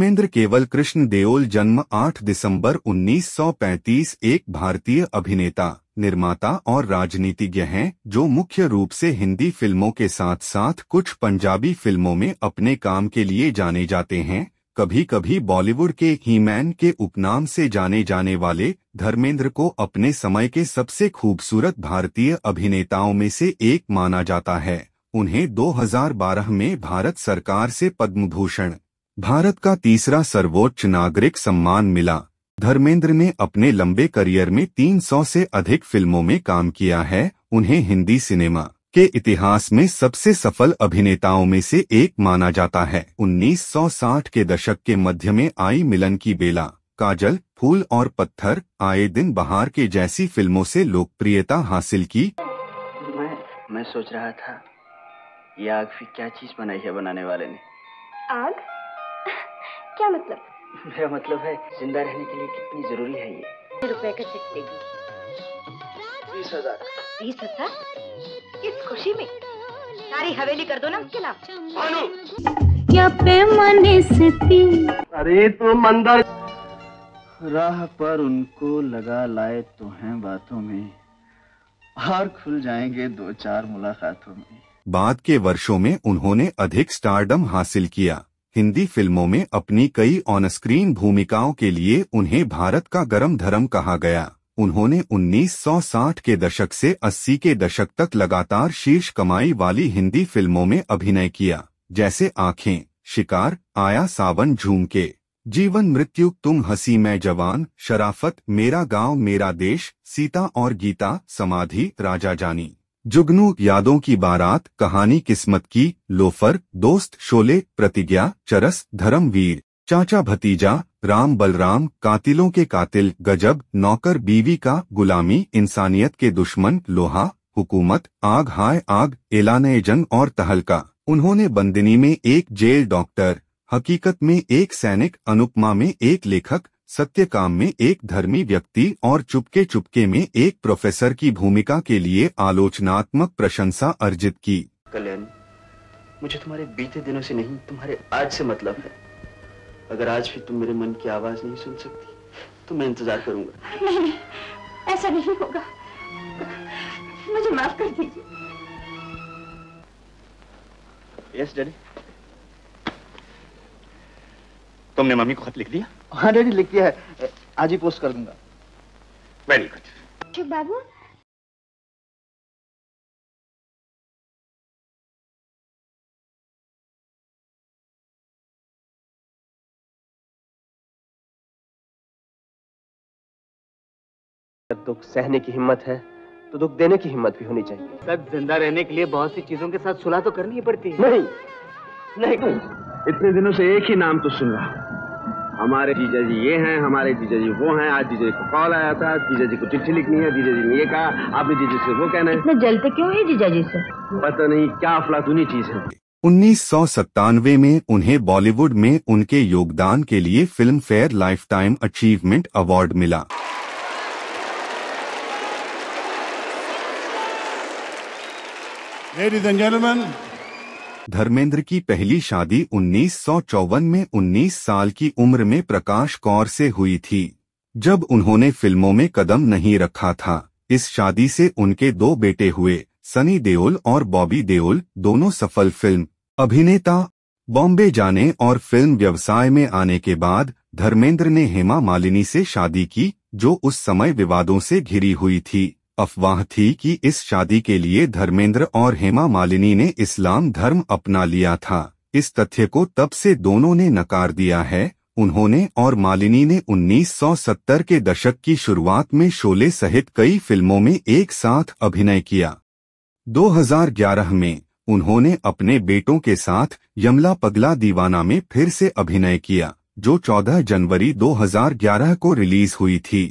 महेंद्र केवल कृष्ण देओल जन्म 8 दिसंबर 1935 एक भारतीय अभिनेता निर्माता और राजनीतिज्ञ हैं जो मुख्य रूप से हिंदी फिल्मों के साथ साथ कुछ पंजाबी फिल्मों में अपने काम के लिए जाने जाते हैं कभी कभी बॉलीवुड के हीमैन के उपनाम से जाने जाने वाले धर्मेंद्र को अपने समय के सबसे खूबसूरत भारतीय अभिनेताओं में से एक माना जाता है उन्हें 2012 में भारत सरकार से पद्म भूषण भारत का तीसरा सर्वोच्च नागरिक सम्मान मिला धर्मेंद्र ने अपने लंबे करियर में 300 से अधिक फिल्मों में काम किया है उन्हें हिंदी सिनेमा के इतिहास में सबसे सफल अभिनेताओं में से एक माना जाता है 1960 के दशक के मध्य में आई मिलन की बेला काजल फूल और पत्थर आए दिन बहार के जैसी फिल्मों से लोकप्रियता हासिल की मैं मैं सोच रहा था ये आग फिर क्या चीज बनाई है बनाने वाले ने आग क्या मतलब मेरा मतलब है जिंदा रहने के लिए कितनी जरूरी है ये रुपए का चेक देगी बीस हजार बीस हजार इस खुशी में सारी हवेली कर दो ना उसके नाम क्या पैमाने से अरे तो मंदर राह पर उनको लगा लाए तो हैं बातों में और खुल जाएंगे दो चार मुलाकातों में बाद के वर्षों में उन्होंने अधिक स्टारडम हासिल किया हिंदी फिल्मों में अपनी कई ऑन स्क्रीन भूमिकाओं के लिए उन्हें भारत का गरम धर्म कहा गया उन्होंने 1960 के दशक से 80 के दशक तक लगातार शीर्ष कमाई वाली हिंदी फिल्मों में अभिनय किया जैसे आँखें शिकार आया सावन झूम के जीवन मृत्यु तुम हंसी मैं जवान शराफत मेरा गांव मेरा देश सीता और गीता समाधि राजा जानी जुगनू यादों की बारात कहानी किस्मत की लोफर दोस्त शोले प्रतिज्ञा चरस धर्मवीर चाचा भतीजा राम बलराम कातिलों के कातिल गजब नौकर बीवी का गुलामी इंसानियत के दुश्मन लोहा हुकूमत आग हाय आग एलान जंग और तहलका उन्होंने बंदिनी में एक जेल डॉक्टर हकीकत में एक सैनिक अनुपमा में एक लेखक सत्य काम में एक धर्मी व्यक्ति और चुपके चुपके में एक प्रोफेसर की भूमिका के लिए आलोचनात्मक प्रशंसा अर्जित की कल्याण मुझे तुम्हारे बीते दिनों से नहीं तुम्हारे आज से मतलब है अगर आज भी तुम मेरे मन की आवाज नहीं सुन सकती तो मैं इंतजार करूंगा नहीं नहीं ऐसा नहीं होगा मुझे माफ कर दीजिए यस डैडी तुमने मम्मी को खत लिख दिया हाँ डैडी लिख दिया है आज ही पोस्ट कर दूंगा वेरी गुड शुभ बाबू दुख सहने की हिम्मत है तो दुख देने की हिम्मत भी होनी चाहिए सर जिंदा रहने के लिए बहुत सी चीजों के साथ सुलह तो करनी ही पड़ती है नहीं नहीं, नहीं। इतने दिनों से एक ही नाम तो सुन रहा हमारे जीजा जी ये हैं हमारे जीजा जी वो हैं आज जीजा जी को कॉल आया था जीजा जी को चिट्ठी लिखनी है जीजा जी ने ये कहा आपने जीजा से वो कहना है इतने जलते क्यों है जीजा जी से पता नहीं क्या अफलातूनी चीज है उन्नीस में उन्हें बॉलीवुड में उनके योगदान के लिए Filmfare lifetime achievement award मिला Ladies and gentlemen, धर्मेंद्र की पहली शादी उन्नीस में 19 साल की उम्र में प्रकाश कौर से हुई थी जब उन्होंने फिल्मों में कदम नहीं रखा था इस शादी से उनके दो बेटे हुए सनी देओल और बॉबी देओल दोनों सफल फिल्म अभिनेता बॉम्बे जाने और फिल्म व्यवसाय में आने के बाद धर्मेंद्र ने हेमा मालिनी से शादी की जो उस समय विवादों से घिरी हुई थी अफवाह थी कि इस शादी के लिए धर्मेंद्र और हेमा मालिनी ने इस्लाम धर्म अपना लिया था इस तथ्य को तब से दोनों ने नकार दिया है उन्होंने और मालिनी ने 1970 के दशक की शुरुआत में शोले सहित कई फिल्मों में एक साथ अभिनय किया 2011 में उन्होंने अपने बेटों के साथ यमला पगला दीवाना में फिर से अभिनय किया जो 14 जनवरी 2011 को रिलीज हुई थी